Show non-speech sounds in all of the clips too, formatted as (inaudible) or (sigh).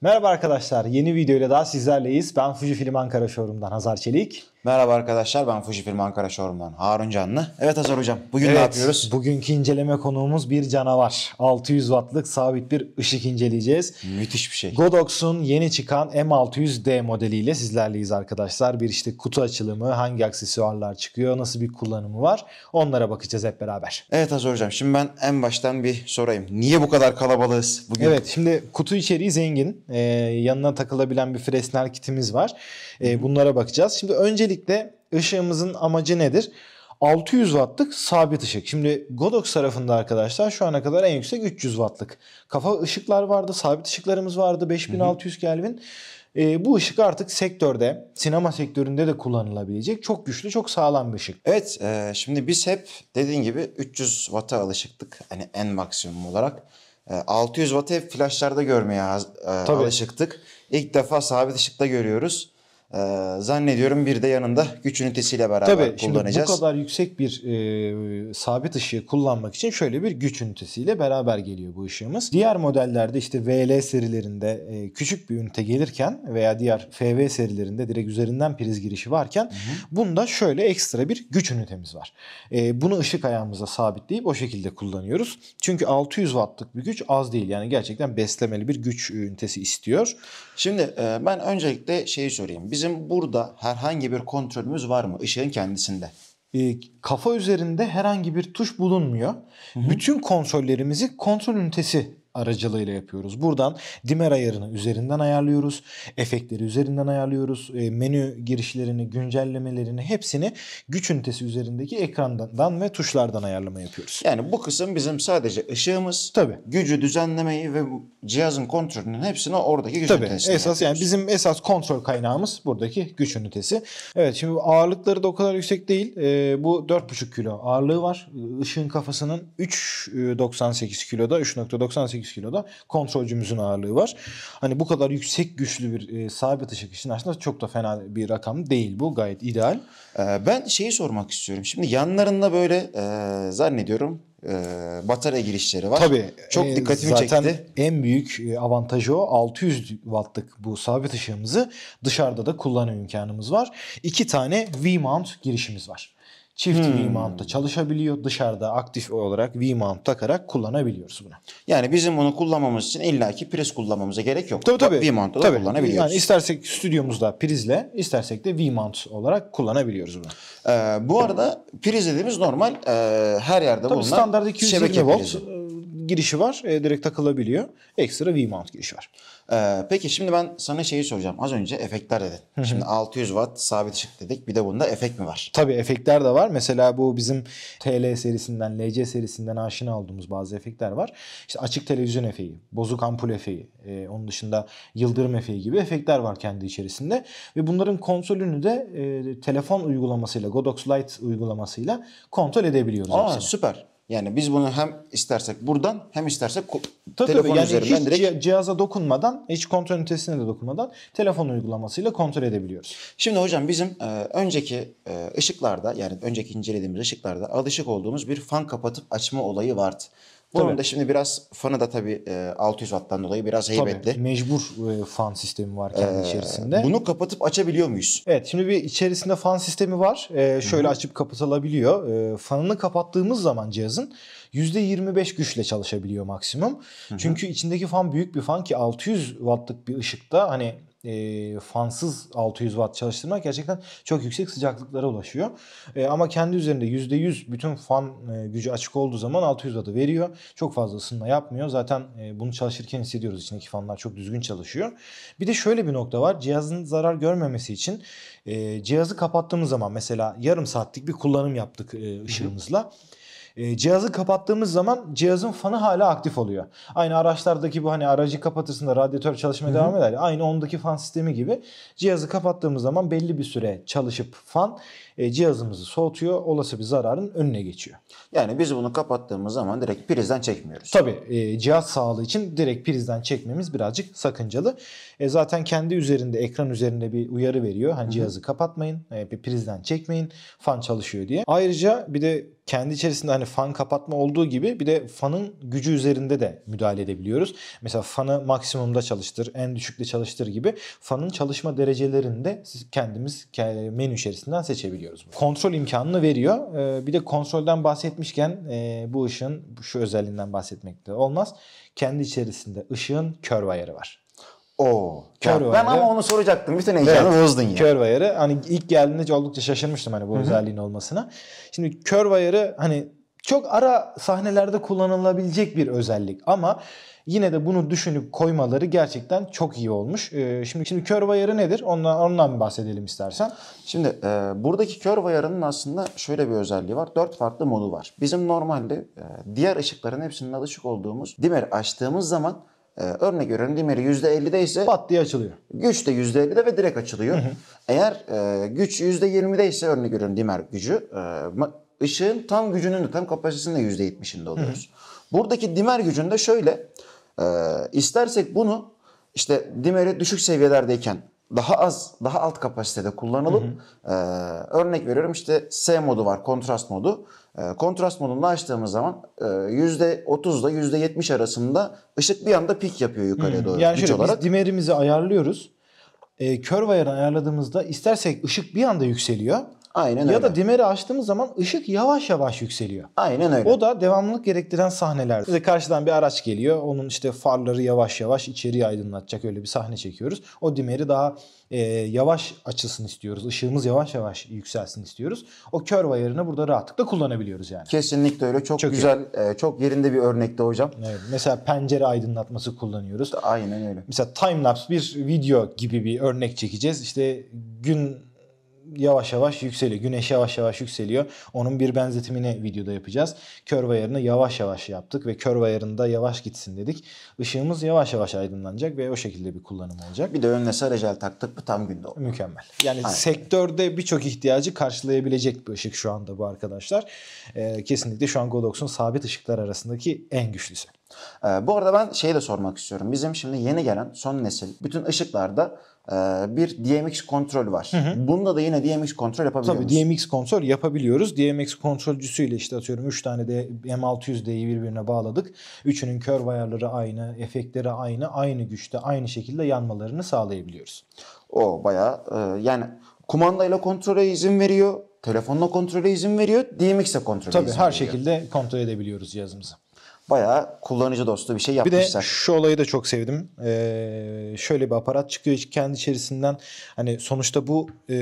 Merhaba arkadaşlar. Yeni videoyla daha sizlerleyiz. Ben Fujifilm Ankara Showroom'dan Hazar Çelik. Merhaba arkadaşlar ben Fujifilm Ankara Showroom'dan Harun Canlı. Evet Hazar Hocam bugün evet, ne yapıyoruz? Bugünkü inceleme konuğumuz bir canavar. 600 wattlık sabit bir ışık inceleyeceğiz. Müthiş bir şey. Godox'un yeni çıkan M600D modeliyle sizlerleyiz arkadaşlar. Bir işte kutu açılımı, hangi aksesuarlar çıkıyor, nasıl bir kullanımı var onlara bakacağız hep beraber. Evet Hazar Hocam şimdi ben en baştan bir sorayım. Niye bu kadar kalabalığız bugün? Evet şimdi kutu içeriği zengin. Ee, yanına takılabilen bir fresnel kitimiz var. Ee, bunlara bakacağız. Şimdi önce Öncelikle ışığımızın amacı nedir? 600 wattlık sabit ışık. Şimdi Godox tarafında arkadaşlar şu ana kadar en yüksek 300 wattlık. Kafa ışıklar vardı, sabit ışıklarımız vardı 5600 Kelvin. E, bu ışık artık sektörde, sinema sektöründe de kullanılabilecek çok güçlü, çok sağlam bir ışık. Evet, e, şimdi biz hep dediğin gibi 300 watt'a alışıktık. Hani en maksimum olarak. E, 600 watt'ı hep flashlarda görmeye e, alışıktık. İlk defa sabit ışıkta görüyoruz. Ee, zannediyorum bir de yanında güç ünitesiyle beraber Tabii, kullanacağız. Tabii bu kadar yüksek bir e, sabit ışığı kullanmak için şöyle bir güç ünitesiyle beraber geliyor bu ışığımız. Diğer modellerde işte VL serilerinde e, küçük bir ünite gelirken veya diğer FV serilerinde direkt üzerinden priz girişi varken hı hı. bunda şöyle ekstra bir güç ünitemiz var. E, bunu ışık ayağımıza sabitleyip o şekilde kullanıyoruz. Çünkü 600 wattlık bir güç az değil yani gerçekten beslemeli bir güç ünitesi istiyor. Şimdi e, ben öncelikle şeyi sorayım. Biz bizim burada herhangi bir kontrolümüz var mı ışığın kendisinde? E, kafa üzerinde herhangi bir tuş bulunmuyor. Hı hı. Bütün kontrollerimizi kontrol ünitesi aracılığıyla yapıyoruz. Buradan dimer ayarını üzerinden ayarlıyoruz. Efektleri üzerinden ayarlıyoruz. E, menü girişlerini, güncellemelerini hepsini güç ünitesi üzerindeki ekrandan ve tuşlardan ayarlama yapıyoruz. Yani bu kısım bizim sadece ışığımız, Tabii. gücü düzenlemeyi ve cihazın kontrolünün hepsini oradaki güç Tabii. ünitesine Esas yapıyoruz. yani bizim esas kontrol kaynağımız buradaki güç ünitesi. Evet şimdi ağırlıkları da o kadar yüksek değil. E, bu 4,5 kilo ağırlığı var. Işığın kafasının 3.98 e, kiloda 3.98 88 kiloda kontrolcümüzün ağırlığı var. Hani bu kadar yüksek güçlü bir e, sabit ışık için aslında çok da fena bir rakam değil bu. Gayet ideal. Ee, ben şeyi sormak istiyorum. Şimdi yanlarında böyle e, zannediyorum e, batarya girişleri var. Tabii. Çok e, dikkatimi zaten çekti. Zaten en büyük e, avantajı o 600 wattlık bu sabit ışığımızı dışarıda da kullanma imkanımız var. İki tane V-mount girişimiz var. Çift hmm. V-mount'ta çalışabiliyor. Dışarıda aktif olarak V-mount takarak kullanabiliyoruz bunu. Yani bizim onu kullanmamız için illaki priz kullanmamıza gerek yok. Tabii tabii. V-mount'ta da kullanabiliyoruz. Yani istersek stüdyomuzda prizle, istersek de V-mount olarak kullanabiliyoruz bunu. Ee, bu arada priz dediğimiz normal e, her yerde tabii bulunan standart 220 volt prizi girişi var. E, direkt takılabiliyor. Ekstra V-mount girişi var. Ee, peki şimdi ben sana şeyi soracağım. Az önce efektler dedin. Şimdi 600 watt sabit ışık dedik. Bir de bunda efekt mi var? Tabii efektler de var. Mesela bu bizim TL serisinden, LC serisinden aşina olduğumuz bazı efektler var. İşte açık televizyon efeği, bozuk ampul efeği, e, onun dışında yıldırım efeği gibi efektler var kendi içerisinde. Ve bunların konsolünü de e, telefon uygulamasıyla, Godox Lite uygulamasıyla kontrol edebiliyoruz. Aa aslında. süper. Yani biz bunu hem istersek buradan hem istersek tabii, telefon yani üzerinden hiç direkt cihaza dokunmadan, hiç kontrol ünitesine de dokunmadan telefon uygulamasıyla kontrol edebiliyoruz. Şimdi hocam bizim e, önceki e, ışıklarda yani önceki incelediğimiz ışıklarda alışık olduğumuz bir fan kapatıp açma olayı vardı. Bunun tabii. da şimdi biraz fanı da tabii 600 e, watt'tan dolayı biraz heybetli. Tabii, mecbur e, fan sistemi var kendi ee, içerisinde. Bunu kapatıp açabiliyor muyuz? Evet şimdi bir içerisinde fan sistemi var. E, şöyle açıp kapatılabiliyor. fanını kapattığımız zaman cihazın %25 güçle çalışabiliyor maksimum. Hı-hı. Çünkü içindeki fan büyük bir fan ki 600 watt'lık bir ışıkta hani e, fansız 600 watt çalıştırmak gerçekten çok yüksek sıcaklıklara ulaşıyor. E, ama kendi üzerinde %100 bütün fan e, gücü açık olduğu zaman 600 wattı veriyor. Çok fazla ısınma yapmıyor. Zaten e, bunu çalışırken hissediyoruz. içindeki fanlar çok düzgün çalışıyor. Bir de şöyle bir nokta var. Cihazın zarar görmemesi için e, cihazı kapattığımız zaman mesela yarım saatlik bir kullanım yaptık e, ışığımızla. Hı hı. E, cihazı kapattığımız zaman cihazın fanı hala aktif oluyor. Aynı araçlardaki bu hani aracı kapatırsın da radyatör çalışmaya devam eder. Aynı ondaki fan sistemi gibi cihazı kapattığımız zaman belli bir süre çalışıp fan e, cihazımızı soğutuyor. Olası bir zararın önüne geçiyor. Yani biz bunu kapattığımız zaman direkt prizden çekmiyoruz. Tabii e, cihaz sağlığı için direkt prizden çekmemiz birazcık sakıncalı. E, zaten kendi üzerinde ekran üzerinde bir uyarı veriyor. Hani cihazı kapatmayın, e, bir prizden çekmeyin, fan çalışıyor diye. Ayrıca bir de kendi içerisinde hani fan kapatma olduğu gibi bir de fanın gücü üzerinde de müdahale edebiliyoruz. Mesela fanı maksimumda çalıştır, en düşükte çalıştır gibi fanın çalışma derecelerinde de kendimiz menü içerisinden seçebiliyoruz. Kontrol imkanını veriyor. Ee, bir de kontrolden bahsetmişken ee, bu ışığın şu özelliğinden bahsetmek de olmaz. Kendi içerisinde ışığın kör ayarı var. Oo. Kör ben ama onu soracaktım. Bütün heyecanı bozdun ya. Kör wire hani ilk geldiğinde oldukça şaşırmıştım hani bu Hı-hı. özelliğin olmasına. Şimdi kör wire'ı hani çok ara sahnelerde kullanılabilecek bir özellik ama yine de bunu düşünüp koymaları gerçekten çok iyi olmuş. Ee, şimdi şimdi kör wayarı nedir? Ondan ondan bir bahsedelim istersen. Şimdi e, buradaki kör wayarının aslında şöyle bir özelliği var. Dört farklı modu var. Bizim normalde e, diğer ışıkların hepsinin alışık olduğumuz dimer açtığımız zaman ee, örnek veriyorum dimeri %50'de ise pat diye açılıyor. Güç de %50'de ve direkt açılıyor. Hı hı. Eğer e, güç %20'de ise örnek veriyorum dimer gücü e, ışığın tam gücünün de tam kapasitesinin de %70'inde oluyoruz. Hı hı. Buradaki dimer gücünde şöyle e, istersek bunu işte dimeri düşük seviyelerdeyken daha az, daha alt kapasitede kullanalım. Hı hı. Ee, örnek veriyorum işte S modu var, kontrast modu. Ee, kontrast modunu açtığımız zaman %30'da e, %70 arasında ışık bir anda pik yapıyor yukarıya hmm. doğru. Yani şöyle olarak. biz dimerimizi ayarlıyoruz. E, kör ayarını ayarladığımızda istersek ışık bir anda yükseliyor. Aynen öyle. Ya da dimeri açtığımız zaman ışık yavaş yavaş yükseliyor. Aynen öyle. O da devamlılık gerektiren sahneler. İşte karşıdan bir araç geliyor. Onun işte farları yavaş yavaş içeriye aydınlatacak öyle bir sahne çekiyoruz. O dimeri daha e, yavaş açılsın istiyoruz. Işığımız yavaş yavaş yükselsin istiyoruz. O kör vayarını burada rahatlıkla kullanabiliyoruz yani. Kesinlikle öyle. Çok, çok güzel, e, çok yerinde bir örnekti hocam. Evet. Mesela pencere aydınlatması kullanıyoruz. Aynen öyle. Mesela time lapse bir video gibi bir örnek çekeceğiz. İşte gün yavaş yavaş yükseliyor. Güneş yavaş yavaş yükseliyor. Onun bir benzetimini videoda yapacağız. Kör ayarını yavaş yavaş yaptık ve kör ayarında yavaş gitsin dedik. Işığımız yavaş yavaş aydınlanacak ve o şekilde bir kullanım olacak. Bir de önüne sarıcel taktık mı tam günde oldu. Mükemmel. Yani Aynen. sektörde birçok ihtiyacı karşılayabilecek bir ışık şu anda bu arkadaşlar. Ee, kesinlikle şu an Godox'un sabit ışıklar arasındaki en güçlüsü. E, bu arada ben şeyi de sormak istiyorum. Bizim şimdi yeni gelen son nesil bütün ışıklarda e, bir DMX kontrol var. Hı hı. Bunda da yine DMX kontrol yapabiliyor Tabii musun? DMX kontrol yapabiliyoruz. DMX kontrolcüsüyle işte atıyorum 3 tane de M600D'yi birbirine bağladık. Üçünün kör ayarları aynı, efektleri aynı, aynı güçte, aynı şekilde yanmalarını sağlayabiliyoruz. O bayağı e, yani kumandayla kontrole izin veriyor. Telefonla kontrole izin veriyor. DMX'e kontrole Tabii, izin veriyor. Tabii her şekilde kontrol edebiliyoruz cihazımızı bayağı kullanıcı dostu bir şey yapmışlar. Bir de şu olayı da çok sevdim. Ee, şöyle bir aparat çıkıyor kendi içerisinden. Hani sonuçta bu e,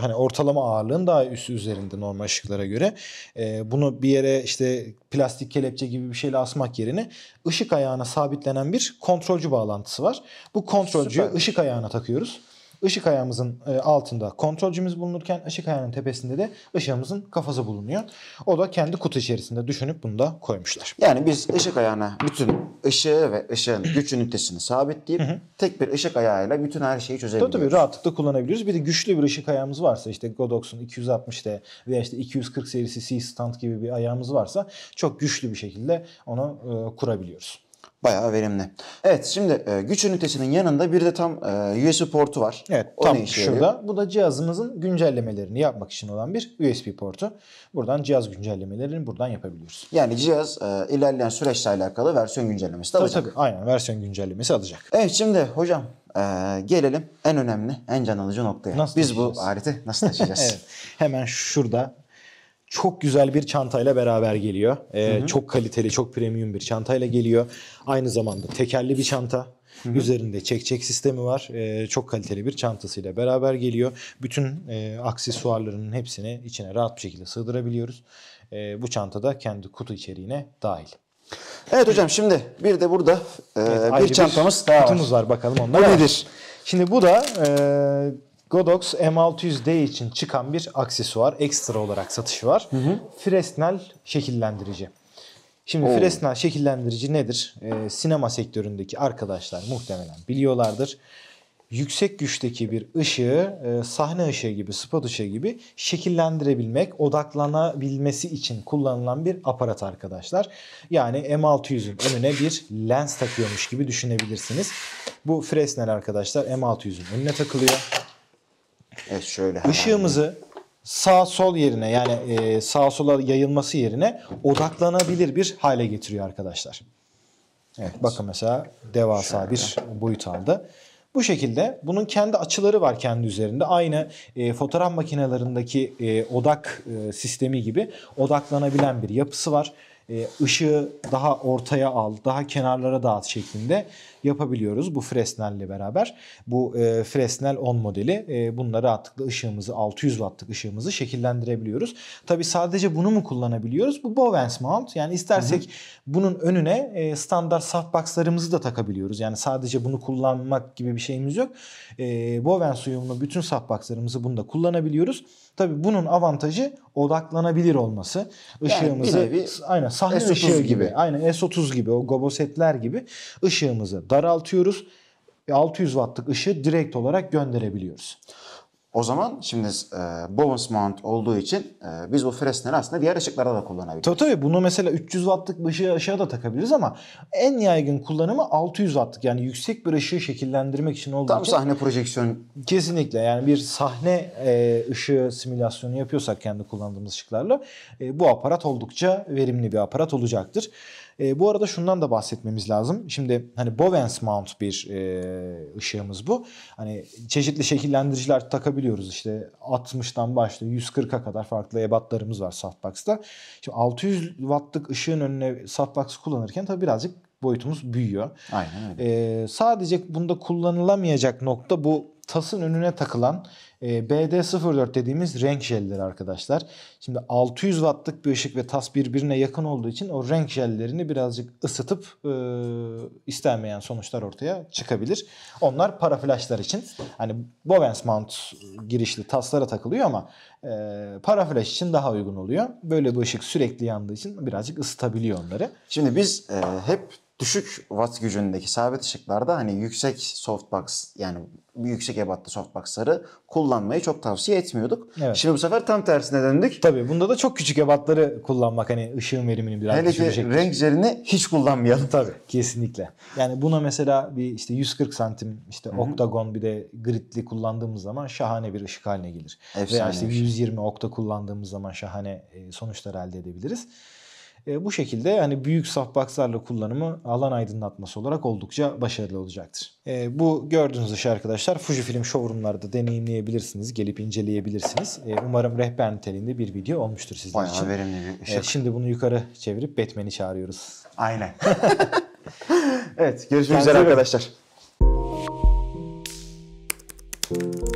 hani ortalama ağırlığın daha üstü üzerinde normal ışıklara göre. E, bunu bir yere işte plastik kelepçe gibi bir şeyle asmak yerine ışık ayağına sabitlenen bir kontrolcü bağlantısı var. Bu kontrolcüyü Süper. ışık ayağına takıyoruz ışık ayağımızın e, altında kontrolcümüz bulunurken ışık ayağının tepesinde de ışığımızın kafası bulunuyor. O da kendi kutu içerisinde düşünüp bunu da koymuşlar. Yani biz ışık ayağına bütün ışığı ve ışığın güç ünitesini sabitleyip tek bir ışık ayağıyla bütün her şeyi çözebiliyoruz. Tabii rahatlıkla kullanabiliyoruz. Bir de güçlü bir ışık ayağımız varsa işte Godox'un 260'te veya işte 240 serisi C-Stand gibi bir ayağımız varsa çok güçlü bir şekilde onu e, kurabiliyoruz. Bayağı verimli. Evet şimdi e, güç ünitesinin yanında bir de tam e, USB portu var. Evet o tam şurada. Bu da cihazımızın güncellemelerini yapmak için olan bir USB portu. Buradan cihaz güncellemelerini buradan yapabiliyoruz. Yani cihaz e, ilerleyen süreçle alakalı versiyon güncellemesi de tabii, Tabii aynen versiyon güncellemesi alacak. Evet şimdi hocam e, gelelim en önemli en can alıcı noktaya. Nasıl Biz bu aleti nasıl taşıyacağız? (laughs) evet hemen şurada çok güzel bir çantayla beraber geliyor. Ee, hı hı. Çok kaliteli, çok premium bir çantayla geliyor. Aynı zamanda tekerli bir çanta. Hı hı. Üzerinde çekçek sistemi var. Ee, çok kaliteli bir çantasıyla beraber geliyor. Bütün e, aksesuarlarının hepsini içine rahat bir şekilde sığdırabiliyoruz. E, bu çanta da kendi kutu içeriğine dahil. Evet hocam şimdi bir de burada e, evet, bir çantamız bir daha var. Kutumuz var bakalım onlar. Bu nedir? Şimdi bu da e, Godox M600D için çıkan bir aksesuar ekstra olarak satışı var. Hı hı. Fresnel şekillendirici. Şimdi Oo. Fresnel şekillendirici nedir? Ee, sinema sektöründeki arkadaşlar muhtemelen biliyorlardır. Yüksek güçteki bir ışığı e, sahne ışığı gibi, spot ışığı gibi şekillendirebilmek, odaklanabilmesi için kullanılan bir aparat arkadaşlar. Yani M600'ün önüne bir lens takıyormuş gibi düşünebilirsiniz. Bu Fresnel arkadaşlar M600'ün önüne takılıyor. Evet şöyle. Işığımızı sağ sol yerine yani e, sağ sola yayılması yerine odaklanabilir bir hale getiriyor arkadaşlar. Evet, evet. bakın mesela devasa şöyle. bir boyut aldı. Bu şekilde bunun kendi açıları var kendi üzerinde. Aynı e, fotoğraf makinelerindeki e, odak e, sistemi gibi odaklanabilen bir yapısı var. E, ışığı daha ortaya al, daha kenarlara dağıt şeklinde yapabiliyoruz bu Fresnel ile beraber. Bu e, Fresnel 10 modeli e, bunları bununla rahatlıkla ışığımızı 600 wattlık ışığımızı şekillendirebiliyoruz. Tabi sadece bunu mu kullanabiliyoruz? Bu Bowens mount yani istersek hı hı. bunun önüne standart softboxlarımızı da takabiliyoruz. Yani sadece bunu kullanmak gibi bir şeyimiz yok. E, Bowens uyumlu bütün softboxlarımızı bunda kullanabiliyoruz. Tabi bunun avantajı odaklanabilir olması. Işığımızı yani aynen sahne S30 ışığı gibi. gibi. Aynen S30 gibi o gobosetler gibi ışığımızı daraltıyoruz. 600 e, wattlık ışığı direkt olarak gönderebiliyoruz. O zaman şimdi e, Bowens mount olduğu için e, biz bu fresneri aslında diğer ışıklarda da kullanabiliriz. Tabii tabii bunu mesela 300 wattlık bir ışığa aşağı da takabiliriz ama en yaygın kullanımı 600 wattlık yani yüksek bir ışığı şekillendirmek için olduğu Tam için. Tam sahne projeksiyon. Kesinlikle yani bir sahne e, ışığı simülasyonu yapıyorsak kendi kullandığımız ışıklarla e, bu aparat oldukça verimli bir aparat olacaktır. E, bu arada şundan da bahsetmemiz lazım. Şimdi hani Bowens mount bir e, ışığımız bu. Hani çeşitli şekillendiriciler takabiliyoruz. İşte 60'tan başlıyor 140'a kadar farklı ebatlarımız var softbox'ta. Şimdi 600 wattlık ışığın önüne softbox kullanırken tabii birazcık boyutumuz büyüyor. Aynen öyle. Ee, sadece bunda kullanılamayacak nokta bu tasın önüne takılan e, BD04 dediğimiz renk jelleri arkadaşlar. Şimdi 600 wattlık bir ışık ve tas birbirine yakın olduğu için o renk jellerini birazcık ısıtıp e, istenmeyen sonuçlar ortaya çıkabilir. Onlar paraflaşlar için. Hani Bowens mount girişli taslara takılıyor ama e, para için daha uygun oluyor. Böyle bir ışık sürekli yandığı için birazcık ısıtabiliyor onları. Şimdi biz e, hep düşük watt gücündeki sabit ışıklarda hani yüksek softbox yani yüksek ebatlı softbox'ları kullanmayı çok tavsiye etmiyorduk. Evet. Şimdi bu sefer tam tersine döndük. Tabii bunda da çok küçük ebatları kullanmak hani ışığın verimini biraz Hele düşürecek. Hele renk üzerine hiç kullanmayalım. Tabii kesinlikle. Yani buna mesela bir işte 140 santim işte Hı-hı. oktagon bir de gridli kullandığımız zaman şahane bir ışık haline gelir. Efsane Veya işte 120 okta kullandığımız zaman şahane e, sonuçlar elde edebiliriz. E, bu şekilde yani büyük softboxlarla kullanımı alan aydınlatması olarak oldukça başarılı olacaktır. E, bu gördüğünüz iş arkadaşlar Fujifilm showroomlarda deneyimleyebilirsiniz. Gelip inceleyebilirsiniz. E, umarım rehber niteliğinde bir video olmuştur sizin Bayağı için. Bayağı verimli bir e, şey. E, şimdi bunu yukarı çevirip Batman'i çağırıyoruz. Aynen. (laughs) evet görüşmek üzere arkadaşlar. Thank you